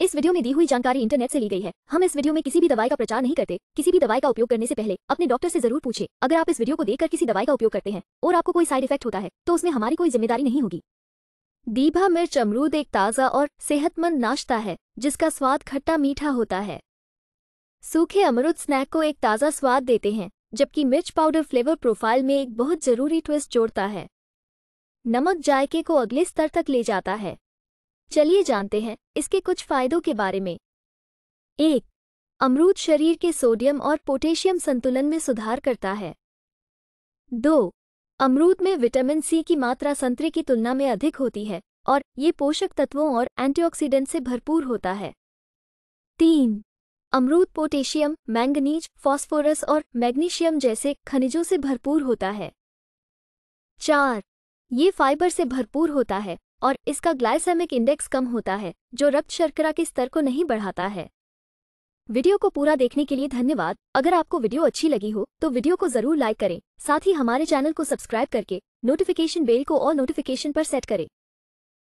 इस वीडियो में दी हुई जानकारी इंटरनेट से ली गई है हम इस वीडियो में किसी भी दवाई का प्रचार नहीं करते किसी भी दवाई का उपयोग करने से पहले अपने डॉक्टर से जरूर पूछे अगर आप इस वीडियो को देखकर किसी दवाई का उपयोग करते हैं और आपको कोई साइड इफेक्ट होता है तो उसमें हमारी कोई जिम्मेदारी नहीं होगी दीभा मिर्च अमरूद एक ताज़ा और सेहतमंद नाश्ता है जिसका स्वाद खट्टा मीठा होता है सूखे अमरूद स्नैक को एक ताज़ा स्वाद देते हैं जबकि मिर्च पाउडर फ्लेवर प्रोफाइल में एक बहुत ज़रूरी ट्विस्ट जोड़ता है नमक जायके को अगले स्तर तक ले जाता है चलिए जानते हैं इसके कुछ फायदों के बारे में एक अमरूद शरीर के सोडियम और पोटेशियम संतुलन में सुधार करता है दो अमरूद में विटामिन सी की मात्रा संतरे की तुलना में अधिक होती है और ये पोषक तत्वों और एंटीऑक्सीडेंट से भरपूर होता है तीन अमरूद पोटेशियम मैंगनीज फॉस्फोरस और मैग्नीशियम जैसे खनिजों से भरपूर होता है चार ये फाइबर से भरपूर होता है और इसका ग्लाइसेमिक इंडेक्स कम होता है जो रक्त शर्करा के स्तर को नहीं बढ़ाता है वीडियो को पूरा देखने के लिए धन्यवाद अगर आपको वीडियो अच्छी लगी हो तो वीडियो को जरूर लाइक करें साथ ही हमारे चैनल को सब्सक्राइब करके नोटिफिकेशन बेल को और नोटिफिकेशन पर सेट करें